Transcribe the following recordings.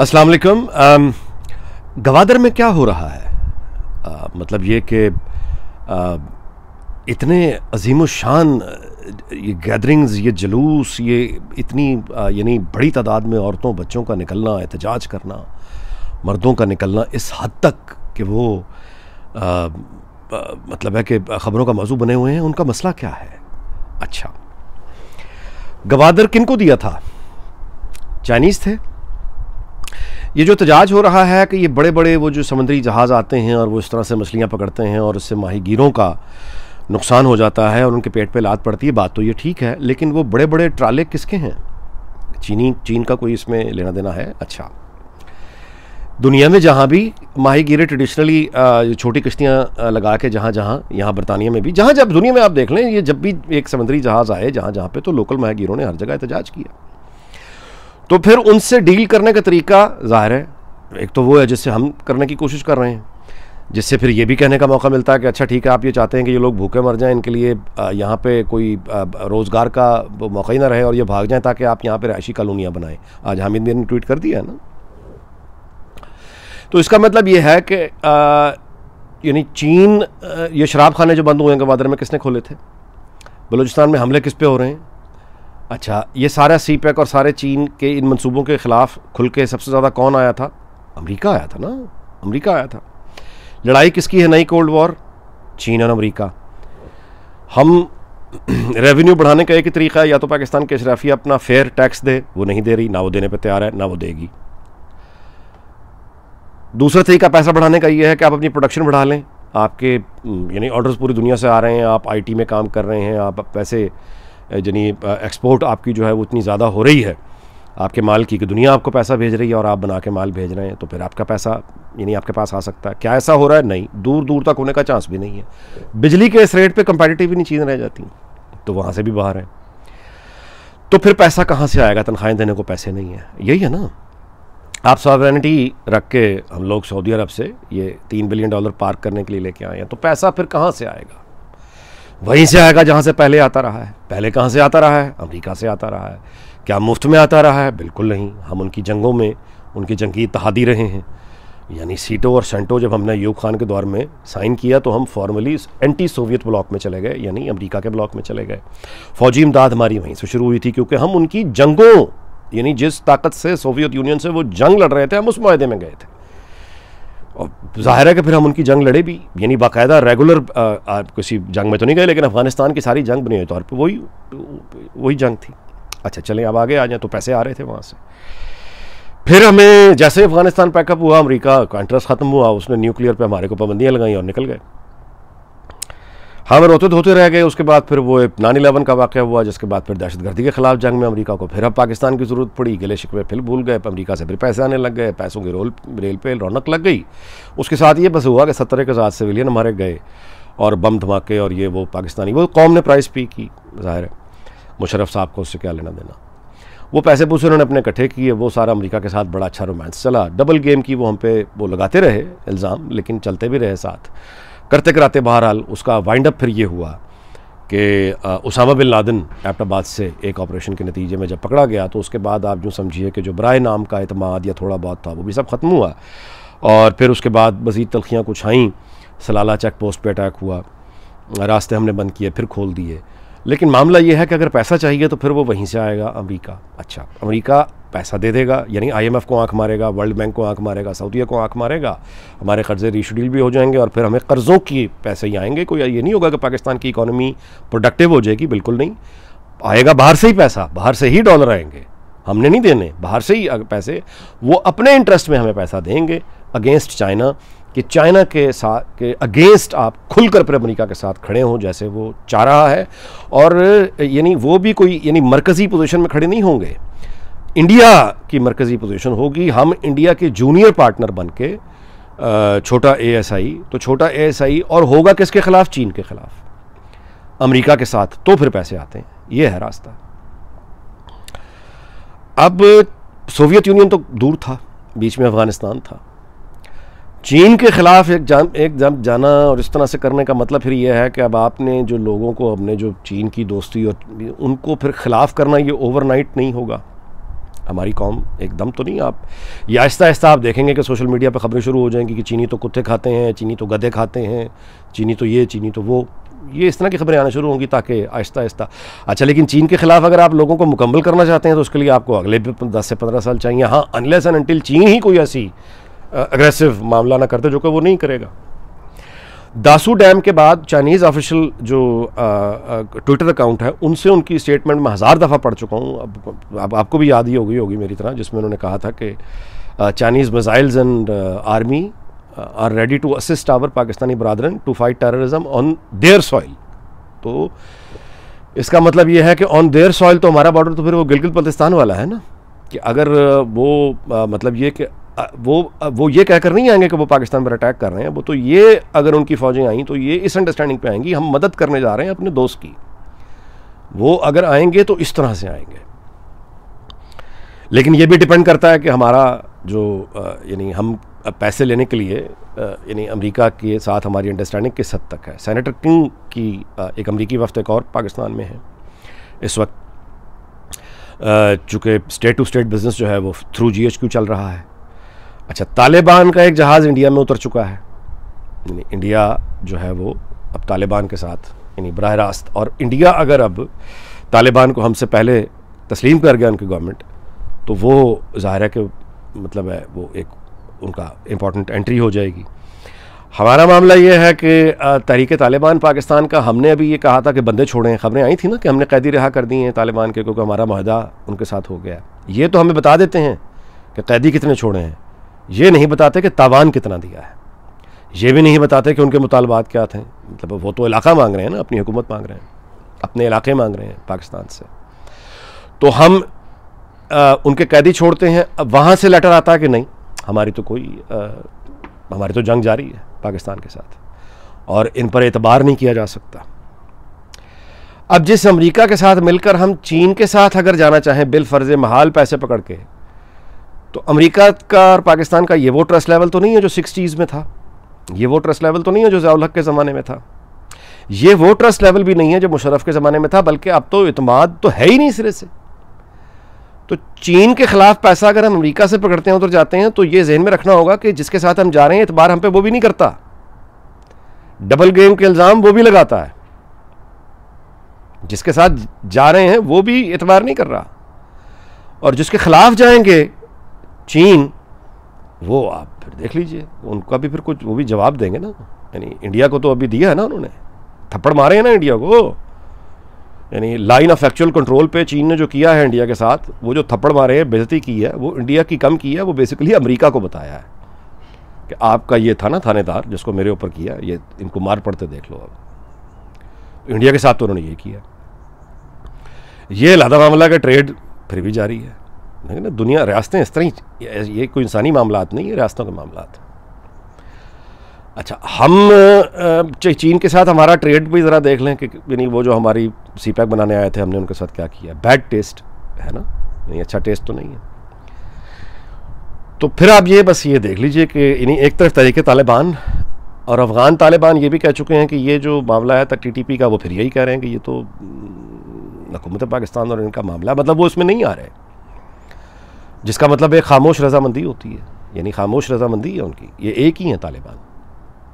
अस्सलाम वालेकुम गवादर में क्या हो रहा है आ, मतलब ये कि इतने अजीम शान ये गैदरिंग्स ये जलूस ये इतनी यानी बड़ी तादाद में औरतों बच्चों का निकलना एहतजाज करना मर्दों का निकलना इस हद तक कि वो आ, आ, मतलब है कि ख़बरों का मौजू बने हुए हैं उनका मसला क्या है अच्छा गवादर किन को दिया था चाइनीज़ थे ये जो तजाज हो रहा है कि ये बड़े बड़े वो जो समुद्री जहाज़ आते हैं और वो इस तरह से मछलियाँ पकड़ते हैं और उससे माहीगीरों का नुकसान हो जाता है और उनके पेट पे लात पड़ती है बात तो ये ठीक है लेकिन वो बड़े बड़े ट्राले किसके हैं चीनी चीन का कोई इसमें लेना देना है अच्छा दुनिया में जहाँ भी माही गिरे ट्रेडिशनली छोटी किश्तियाँ लगा के जहाँ जहाँ यहाँ बरतानिया में भी जहाँ जब दुनिया में आप देख लें ये जब भी एक समुद्री जहाज़ आए जहाँ जहाँ पे तो लोकल माहिगीरों ने हर जगह एहतजाज किया तो फिर उनसे डील करने का तरीका जाहिर है एक तो वो है जिससे हम करने की कोशिश कर रहे हैं जिससे फिर ये भी कहने का मौका मिलता है कि अच्छा ठीक है आप ये चाहते हैं कि ये लोग भूखे मर जाएं इनके लिए यहाँ पे कोई रोज़गार का मौका ही ना रहे और ये भाग जाएं ताकि आप यहाँ पे रहायशी कॉलोनियाँ बनाएं आज हामिद मीर ने ट्वीट कर दिया है ना तो इसका मतलब ये है कि यानी चीन ये शराब खाने जो बंद हुए हैं गवादर में किसने खोले थे बलूचिस्तान में हमले किस पे हो रहे हैं अच्छा ये सारा सी पैक e और सारे चीन के इन मंसूबों के ख़िलाफ़ खुल के सबसे ज़्यादा कौन आया था अमरीका आया था ना अमरीका आया था लड़ाई किसकी है नई कोल्ड वॉर चीन और अमरीका हम रेवेन्यू बढ़ाने का एक ही तरीका है या तो पाकिस्तान की अशराफी अपना फेयर टैक्स दे वो नहीं दे रही ना वो देने पर तैयार है ना वो देगी दूसरा तरीका पैसा बढ़ाने का ये है कि आप अपनी प्रोडक्शन बढ़ा लें आपके यानी ऑर्डर्स पूरी दुनिया से आ रहे हैं आप आईटी में काम कर रहे हैं आप पैसे यानी एक्सपोर्ट आपकी जो है वो उतनी ज़्यादा हो रही है आपके माल की कि दुनिया आपको पैसा भेज रही है और आप बना के माल भेज रहे हैं तो फिर आपका पैसा यानी आपके पास आ सकता है क्या ऐसा हो रहा है नहीं दूर दूर तक होने का चांस भी नहीं है बिजली के इस रेट पर कंपेटिटिव ही नहीं चीज़ें रह जाती तो वहाँ से भी बाहर हैं तो फिर पैसा कहाँ से आएगा तनख्वाहें देने को पैसे नहीं है यही है ना आप सॉवरेनिटी रख के हम लोग सऊदी अरब से ये तीन बिलियन डॉलर पार्क करने के लिए लेके आए हैं तो पैसा फिर कहाँ से आएगा वहीं से आएगा जहाँ से पहले आता रहा है पहले कहाँ से आता रहा है अमेरिका से आता रहा है क्या मुफ्त में आता रहा है बिल्कुल नहीं हम उनकी जंगों में उनकी जंगी इतहादी रहे हैं यानी सीटो और सेंटो जब हमने यूब खान के दौर में साइन किया तो हम फॉर्मली एंटी सोवियत ब्लॉक में चले गए यानी अमेरिका के ब्लॉक में चले गए फौजी इमदाद हमारी वहीं से शुरू हुई थी क्योंकि हम उनकी जंगों यानी जिस ताकत से सोवियत यूनियन से वो जंग लड़ रहे थे हम उस माहे में गए थे और ज़ाहिर है कि फिर हम उनकी जंग लड़े भी यानी बाकायदा रेगुलर आप किसी जंग में तो नहीं गए लेकिन अफगानिस्तान की सारी जंग बने तौर पर वही वही जंग थी अच्छा चलें अब आगे आ जाए तो पैसे आ रहे थे वहाँ से फिर हमें जैसे अफगानिस्तान पैकअप हुआ अमेरिका इंटरेस्ट ख़त्म हुआ उसने न्यूक्लियर पे हमारे को पाबंदियाँ लगाई और निकल गए हम हाँ, रोते धोते रह गए उसके बाद फिर वो एक नाइन इलेवन का वाक़ हुआ जिसके बाद फिर दहशत गर्दी के खिलाफ जंग में अमेरिका को फिर अब पाकिस्तान की ज़रूरत पड़ी गिले शिकवे फिर भूल गए अमेरिका से फिर पैसे आने लग गए पैसों के रोल रेल पे रौनक लग गई उसके साथ ये बस हुआ कि सत्तर एक हज़ार सिविलियन हमारे गए और बम धमाके और ये वो पाकिस्तानी वो कौम ने प्राइस पे की ज़ाहिर है मुशरफ साहब को उससे क्या लेना देना वो पैसे पूसे उन्होंने अपने इकट्ठे किए वो सारा अमेरिका के साथ बड़ा अच्छा रोमांस चला डबल गेम की वो हम पे वो लगाते रहे इल्ज़ाम लेकिन चलते भी रहे साथ करते कराते बहरहाल उसका वाइंड अप फिर ये हुआ कि उसामा बिन लादन एबटाबाद से एक ऑपरेशन के नतीजे में जब पकड़ा गया तो उसके बाद आप जो समझिए कि जो बरए नाम का अतमाद या थोड़ा बहुत था वो भी सब ख़त्म हुआ और फिर उसके बाद मज़ीद तलखियाँ कुछ आईं सलाला चेक पोस्ट पर अटैक हुआ रास्ते हमने बंद किए फिर खोल दिए लेकिन मामला ये है कि अगर पैसा चाहिए तो फिर वो वहीं से आएगा अमेरिका अच्छा अमेरिका पैसा दे देगा यानी आईएमएफ को आंख मारेगा वर्ल्ड बैंक को आंख मारेगा सऊदीया को आंख मारेगा हमारे कर्जे रीशेड्यूल भी हो जाएंगे और फिर हमें कर्ज़ों के पैसे ही आएंगे कोई ये नहीं होगा कि पाकिस्तान की इकोनॉमी प्रोडक्टिव हो जाएगी बिल्कुल नहीं आएगा बाहर से ही पैसा बाहर से ही डॉलर आएंगे हमने नहीं देने बाहर से ही पैसे वो अपने इंटरेस्ट में हमें पैसा देंगे अगेंस्ट चाइना कि चाइना के साथ के अगेंस्ट आप खुलकर फिर अमरीका के साथ खड़े हों जैसे वो चाह रहा है और यानी वो भी कोई यानी मरकज़ी पोजीशन में खड़े नहीं होंगे इंडिया की मरकज़ी पोजीशन होगी हम इंडिया के जूनियर पार्टनर बन के छोटा आई तो छोटा आई और होगा किसके ख़िलाफ़ चीन के ख़िलाफ़ अमेरिका के साथ तो फिर पैसे आते हैं यह है रास्ता अब सोवियत यूनियन तो दूर था बीच में अफ़गानिस्तान था चीन के ख़िलाफ़ एक जान एक जान जाना और इस तरह से करने का मतलब फिर यह है कि अब आपने जो लोगों को अपने जो चीन की दोस्ती और उनको फिर ख़िलाफ़ करना ये ओवरनाइट नहीं होगा हमारी कौम एकदम तो नहीं आप ये आहिस्ता आहिस्ता आप देखेंगे कि सोशल मीडिया पर खबरें शुरू हो जाएंगी कि चीनी तो कुत्ते खाते हैं चीनी तो गधे खाते हैं चीनी तो ये चीनी तो वो ये इस तरह की खबरें आना शुरू होंगी ताकि आहिस्ता आहिस्ता अच्छा लेकिन चीन के ख़िलाफ़ अगर आप लोगों को मुकम्मल करना चाहते हैं तो उसके लिए आपको अगले दस से पंद्रह साल चाहिए हाँ अनलेस एंड अनटिल चीन ही कोई ऐसी अग्रेसिव मामला ना करते जो कि वो नहीं करेगा दासू डैम के बाद चाइनीज़ ऑफिशियल जो ट्विटर अकाउंट है उनसे उनकी स्टेटमेंट मैं हज़ार दफ़ा पढ़ चुका हूँ अब, अब आपको भी याद ही हो गई होगी मेरी तरह जिसमें उन्होंने कहा था कि Chinese missiles and army are ready to assist our Pakistani brethren to fight terrorism on their soil तो इसका मतलब यह है कि ऑन देयर सॉइल तो हमारा बॉर्डर तो फिर वो गिलगित बल्तिस्तान वाला है ना कि अगर वो आ, मतलब ये कि वो वो ये कहकर नहीं आएंगे कि वो पाकिस्तान पर अटैक कर रहे हैं वो तो ये अगर उनकी फ़ौजें आई तो ये इस अंडरस्टैंडिंग पे आएंगी हम मदद करने जा रहे हैं अपने दोस्त की वो अगर आएंगे तो इस तरह से आएंगे लेकिन ये भी डिपेंड करता है कि हमारा जो यानी हम पैसे लेने के लिए यानी अमेरिका के साथ हमारी अंडरस्टैंडिंग किस हद तक है सैनिटर किंग की एक अमरीकी वफद एक और पाकिस्तान में है इस वक्त चूँकि स्टेट टू स्टेट बिज़नेस जो है वो थ्रू जी चल रहा है अच्छा तालिबान का एक जहाज़ इंडिया में उतर चुका है यानी इंडिया जो है वो अब तालिबान के साथ यानी बरह रास्त और इंडिया अगर अब तालिबान को हमसे पहले तस्लीम कर गया उनकी गवर्नमेंट तो वो ज़ाहिर है कि मतलब है वो एक उनका इम्पोर्टेंट एंट्री हो जाएगी हमारा मामला ये है कि तहरीक तालिबान पाकिस्तान का हमने अभी ये कहा था कि बंदे छोड़े हैं खबरें आई थी ना कि हमने कैदी रिहा कर दी हैं तालिबान के क्योंकि हमारा माहदा उनके साथ हो गया ये तो हमें बता देते हैं कि कैदी कितने छोड़े हैं ये नहीं बताते कि तावान कितना दिया है ये भी नहीं बताते कि उनके मुतालबात क्या थे मतलब वो तो इलाका मांग रहे हैं ना अपनी हुकूमत मांग रहे हैं अपने इलाके मांग रहे हैं पाकिस्तान से तो हम आ, उनके कैदी छोड़ते हैं अब वहाँ से लेटर आता है कि नहीं हमारी तो कोई आ, हमारी तो जंग जारी है पाकिस्तान के साथ और इन पर एतबार नहीं किया जा सकता अब जिस अमेरिका के साथ मिलकर हम चीन के साथ अगर जाना चाहें बिल फर्ज महाल पैसे पकड़ के तो अमेरिका का और पाकिस्तान का ये वो ट्रस्ट लेवल तो नहीं है जो सिक्सटीज़ में था ये वो ट्रस्ट लेवल तो नहीं है जो जयाल के ज़माने में था ये वो ट्रस्ट लेवल भी नहीं है जो मुशरफ के ज़माने में था बल्कि अब तो अतमाद तो है ही नहीं सिरे से तो चीन के ख़िलाफ़ पैसा अगर हम अमरीका से पकड़ते हैं उधर जाते हैं तो ये जहन में रखना होगा कि जिसके साथ हम जा रहे हैं इतबार हम पे वो भी नहीं करता डबल गेम के इल्ज़ाम वो भी लगाता है जिसके साथ जा रहे हैं वो भी इतबार नहीं कर रहा और जिसके ख़िलाफ़ जाएंगे चीन वो आप फिर देख लीजिए उनका भी फिर कुछ वो भी जवाब देंगे ना यानी इंडिया को तो अभी दिया है ना उन्होंने थप्पड़ मारे हैं ना इंडिया को यानी लाइन ऑफ एक्चुअल कंट्रोल पे चीन ने जो किया है इंडिया के साथ वो जो थप्पड़ मारे हैं बेजती की है वो इंडिया की कम की है वो बेसिकली अमेरिका को बताया है कि आपका ये था ना थानेदार जिसको मेरे ऊपर किया ये इनको मार पड़ते देख लो अब इंडिया के साथ तो उन्होंने ये किया ये लादा मामला का ट्रेड फिर भी जारी है लेकिन दुनिया रियासतें इस तरह ही ये कोई इंसानी मामला नहीं है रियासतों के मामला अच्छा हम चीन के साथ हमारा ट्रेड भी ज़रा देख लें कि यानी वो जो हमारी सी पैक बनाने आए थे हमने उनके साथ क्या किया बैड टेस्ट है ना नहीं अच्छा टेस्ट तो नहीं है तो फिर आप ये बस ये देख लीजिए कि यानी एक तरफ तरीके तालिबान और अफ़गान तालिबान ये भी कह चुके हैं कि ये जो मामला है तक टी का वो फिर यही कह रहे हैं कि ये तो नकूमत पाकिस्तान और इनका मामला मतलब वो इसमें नहीं आ रहे जिसका मतलब एक खामोश रजामंदी होती है यानी खामोश रजामंदी है उनकी ये एक ही हैं तालिबान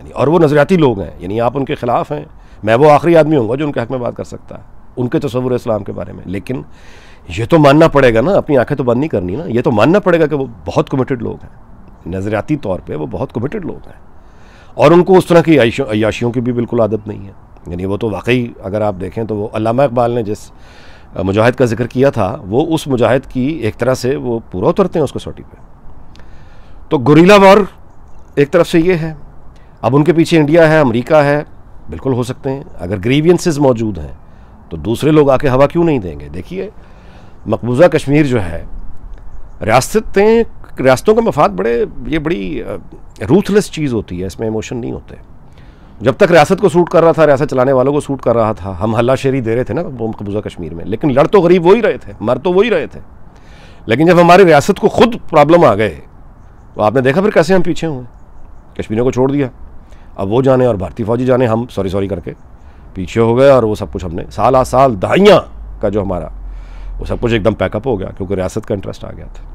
यानी और वो नज़रियाती लोग हैं यानी आप उनके ख़िलाफ़ हैं मैं वो आखिरी आदमी हूँ जो उनके हक़ में बात कर सकता है उनके तस्वुर इस्लाम के बारे में लेकिन ये तो मानना पड़ेगा ना अपनी आंखें तो बंद नहीं करनी ना ये तो मानना पड़ेगा कि वो बहुत कमिटेड लोग हैं नज़रियाती तौर पर वो बहुत कमिटेड लोग हैं और उनको उस तरह की अयाशियों की भी बिल्कुल आदत नहीं है यानी वो तो वाकई अगर आप देखें तो वो अलामा इकबाल ने जिस मुजाहिद का जिक्र किया था वो उस मुजाहिद की एक तरह से वो पूरा उतरते हैं उसको सोटी पे तो गुरीला वॉर एक तरफ से ये है अब उनके पीछे इंडिया है अमेरिका है बिल्कुल हो सकते हैं अगर ग्रीवियंसेस मौजूद हैं तो दूसरे लोग आके हवा क्यों नहीं देंगे देखिए मकबूजा कश्मीर जो है रियासतें रियासतों का मफाद बड़े ये बड़ी रूथलेस चीज़ होती है इसमें इमोशन नहीं होते जब तक रियासत को सूट कर रहा था रियासत चलाने वालों को सूट कर रहा था हम हल्ला शेरी दे रहे थे ना मकबूजा कश्मीर में लेकिन लड़ तो गरीब वही रहे थे मर तो वही रहे थे लेकिन जब हमारी रियासत को खुद प्रॉब्लम आ गए तो आपने देखा फिर कैसे हम पीछे हुए कश्मीरों को छोड़ दिया अब वो जाने और भारतीय फौजी जाने हम सॉरी सॉरी करके पीछे हो गए और वो सब कुछ हमने साल आ साल दहाइयाँ का जो हमारा वो सब कुछ एकदम पैकअप हो गया क्योंकि रियासत का इंटरेस्ट आ गया था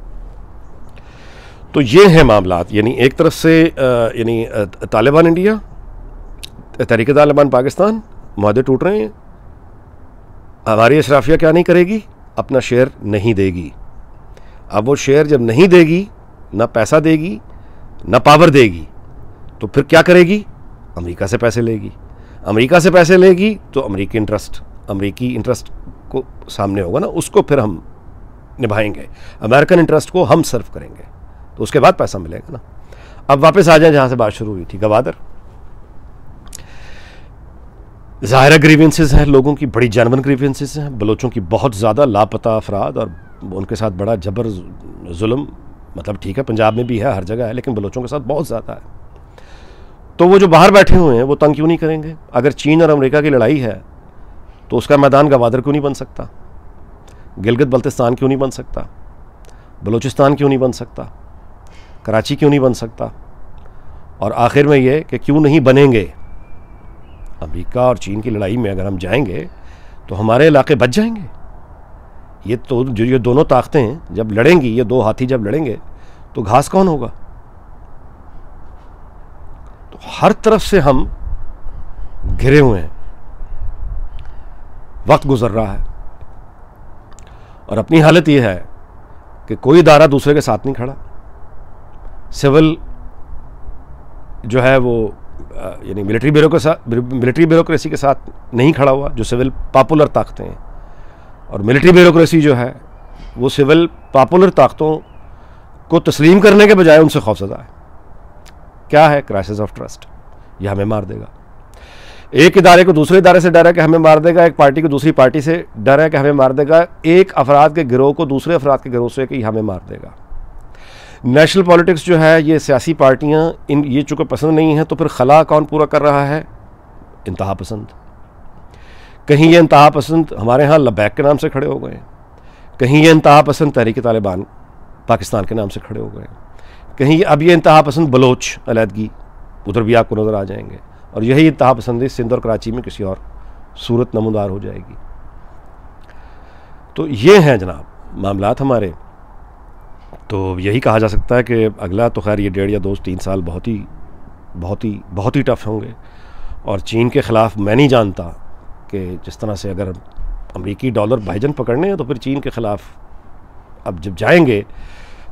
तो ये हैं मामला यानी एक तरफ से यानी तालिबान इंडिया तहरीक तालिबान पाकिस्तान महदे टूट रहे हैं हमारी अशराफिया क्या नहीं करेगी अपना शेयर नहीं देगी अब वो शेयर जब नहीं देगी ना पैसा देगी ना पावर देगी तो फिर क्या करेगी अमेरिका से पैसे लेगी अमेरिका से पैसे लेगी तो अमेरिकी इंटरेस्ट अमेरिकी इंटरेस्ट को सामने होगा ना उसको फिर हम निभाएंगे अमेरिकन इंटरेस्ट को हम सर्व करेंगे तो उसके बाद पैसा मिलेगा ना अब वापस आ जाए जहाँ से बात शुरू हुई थी गवादर ज़ाहिर ग्रीवेंसेज हैं लोगों की बड़ी जानवर ग्रीवेंसेज हैं बलोचों की बहुत ज़्यादा लापता अफराद और उनके साथ बड़ा जबर जुल्म मतलब ठीक है पंजाब में भी है हर जगह है लेकिन बलोचों के साथ बहुत ज़्यादा है तो वो जो बाहर बैठे हुए हैं वो तंग क्यों नहीं करेंगे अगर चीन और अमेरिका की लड़ाई है तो उसका मैदान गवादर क्यों नहीं बन सकता गिलगित बल्तिस्तान क्यों नहीं बन सकता बलूचिस्तान क्यों नहीं बन सकता कराची क्यों नहीं बन सकता और आखिर में ये कि क्यों नहीं बनेंगे अमेरिका और चीन की लड़ाई में अगर हम जाएंगे तो हमारे इलाके बच जाएंगे ये तो जो ये दोनों ताकतें हैं जब लड़ेंगी ये दो हाथी जब लड़ेंगे तो घास कौन होगा तो हर तरफ से हम घिरे हुए हैं वक्त गुजर रहा है और अपनी हालत यह है कि कोई इदारा दूसरे के साथ नहीं खड़ा सिविल जो है वो यानी मिलिट्री ब्यूरो के साथ मिलिट्री ब्यूरोसी के साथ नहीं खड़ा हुआ जो सिविल पॉपुलर ताकतें हैं और मिलिट्री ब्यूरोसी जो है वो सिविल पॉपुलर ताकतों को तस्लीम करने के बजाय उनसे खौफजदा है क्या है क्राइसिस ऑफ ट्रस्ट यह हमें मार देगा एक इदारे को दूसरे इदारे से डर है कि हमें मार देगा एक पार्टी को दूसरी पार्टी से डर है कि हमें मार देगा एक अफराद के गिरोह को दूसरे अफराद के गिरोह से कि हमें मार देगा नेशनल पॉलिटिक्स जो है ये सियासी पार्टियाँ इन ये चूँकि पसंद नहीं है तो फिर खला कौन पूरा कर रहा है इंतहा पसंद कहीं ये इंतहा पसंद हमारे यहाँ लबैक के नाम से खड़े हो गए कहीं ये इंतहा पसंद तहरीक तालिबान पाकिस्तान के नाम से खड़े हो गए कहीं अब ये इंतहा पसंद बलोच अलीदगी उधर भी आपको नज़र आ जाएंगे और यही इंतहा पसंदी सिंध और कराची में किसी और सूरत नमदार हो जाएगी तो ये हैं जनाब मामला हमारे तो यही कहा जा सकता है कि अगला तो खैर ये डेढ़ या दो तीन साल बहुत ही बहुत ही बहुत ही टफ होंगे और चीन के ख़िलाफ़ मैं नहीं जानता कि जिस तरह से अगर अमरीकी डॉलर भाईजन पकड़ने हैं तो फिर चीन के ख़िलाफ़ अब जब जाएंगे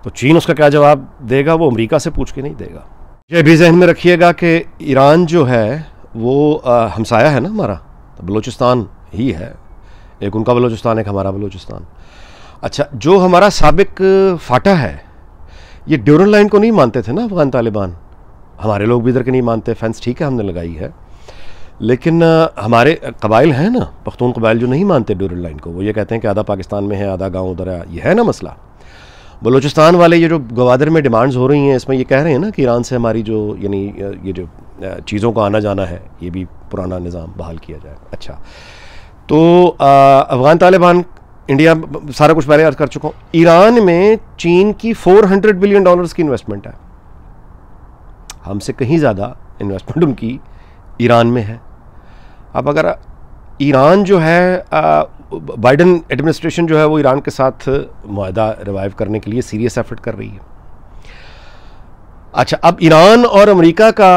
तो चीन उसका क्या जवाब देगा वो अमेरिका से पूछ के नहीं देगा ये भी जहन में रखिएगा कि ईरान जो है वो हमसाया है ना हमारा तो बलूचिस्तान ही है एक उनका बलूचिस्तान एक हमारा बलूचिस्तान अच्छा जो हमारा सबक फाटा है ये ड्यूरन लाइन को नहीं मानते थे ना अफगान तालिबान हमारे लोग भी इधर के नहीं मानते फैंस ठीक है हमने लगाई है लेकिन हमारे कबाइल हैं ना पख्तून कबाइल जो नहीं मानते ड्यूरन लाइन को वो ये कहते हैं कि आधा पाकिस्तान में है आधा गाँव उधर है ये है ना मसला बलोचिस्तान वाले ये जो गवादर में डिमांड्स हो रही हैं इसमें ये कह रहे हैं ना कि ईरान से हमारी जो यानी ये जो चीज़ों को आना जाना है ये भी पुराना निज़ाम बहाल किया जाए अच्छा तो अफ़गान तालिबान इंडिया सारा कुछ पहले याद कर चुका हूँ ईरान में चीन की 400 बिलियन डॉलर्स की इन्वेस्टमेंट है हमसे कहीं ज़्यादा इन्वेस्टमेंट उनकी ईरान में है अब अगर ईरान जो है बाइडन एडमिनिस्ट्रेशन जो है वो ईरान के साथ माह रिवाइव करने के लिए सीरियस एफर्ट कर रही है अच्छा अब ईरान और अमेरिका का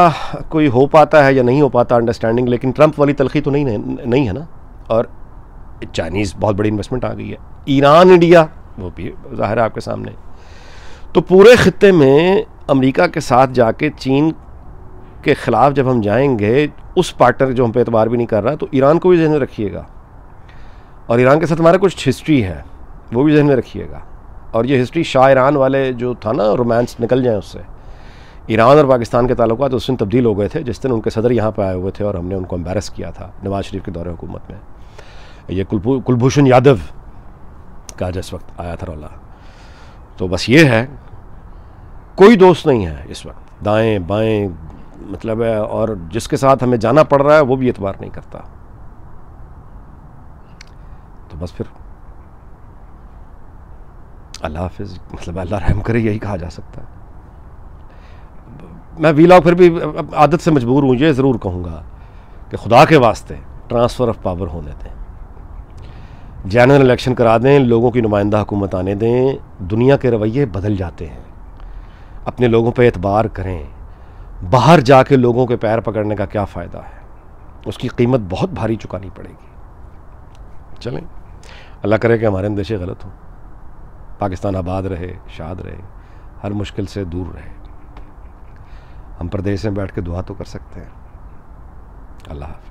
कोई हो पाता है या नहीं हो पाता अंडरस्टैंडिंग लेकिन ट्रंप वाली तलखी तो नहीं नहीं है ना और चाइनीज़ बहुत बड़ी इन्वेस्टमेंट आ गई है ईरान इंडिया वो भी ज़ाहिर है आपके सामने तो पूरे ख़त्े में अमेरिका के साथ जाके चीन के ख़िलाफ़ जब हम जाएंगे उस पार्टनर जो हम पे एतबार भी नहीं कर रहा तो ईरान को भी जहन में रखिएगा और ईरान के साथ हमारा कुछ हिस्ट्री है वो भी जहन में रखिएगा और ये हिस्ट्री शाह ईरान वाले जो था ना रोमांस निकल जाए उससे ईरान और पाकिस्तान के तलुक तो उस दिन तब्दील हो गए थे जिस दिन उनके सदर यहाँ पर आए हुए थे और हमने उनको एम्बेरस किया था नवाज शरीफ के दौरे हुकूमत में ये कुलभूषण यादव का जिस वक्त आया था रौला तो बस ये है कोई दोस्त नहीं है इस वक्त दाएं बाएं मतलब है और जिसके साथ हमें जाना पड़ रहा है वो भी एतबार नहीं करता तो बस फिर अल्लाह हाफिज मतलब अल्लाह रहम करे यही कहा जा सकता है मैं वीलॉग फिर भी आदत से मजबूर हूँ ये ज़रूर कहूँगा कि खुदा के वास्ते ट्रांसफ़र ऑफ पावर होने दें जनरल इलेक्शन करा दें लोगों की नुमाइंदा हुकूमत आने दें दुनिया के रवैये बदल जाते हैं अपने लोगों पर एतबार करें बाहर जा के लोगों के पैर पकड़ने का क्या फ़ायदा है उसकी कीमत बहुत भारी चुकानी पड़ेगी चलें अल्लाह करे कि हमारे अंदेशे गलत हों पाकिस्तान आबाद रहे शाद रहे हर मुश्किल से दूर रहे हम प्रदेश में बैठ के दुआ तो कर सकते हैं अल्लाह हाफ